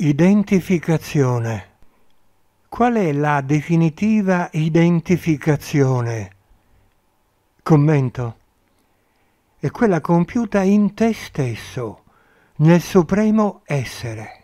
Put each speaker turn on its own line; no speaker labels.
Identificazione. Qual è la definitiva identificazione? Commento. È quella compiuta in te stesso, nel supremo essere.